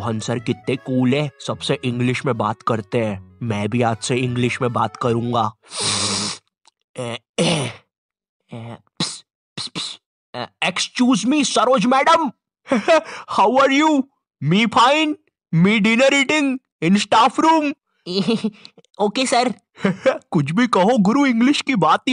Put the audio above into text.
Mohan sir कितने cool है सबसे इंग्लिश में बात करते हैं मैं भी आज से इंग्लिश में बात करूंगा excuse me Saroj madam how are you me fine me dinner eating in staff room okay sir कुछ भी कहो गुरु इंग्लिश की बात ही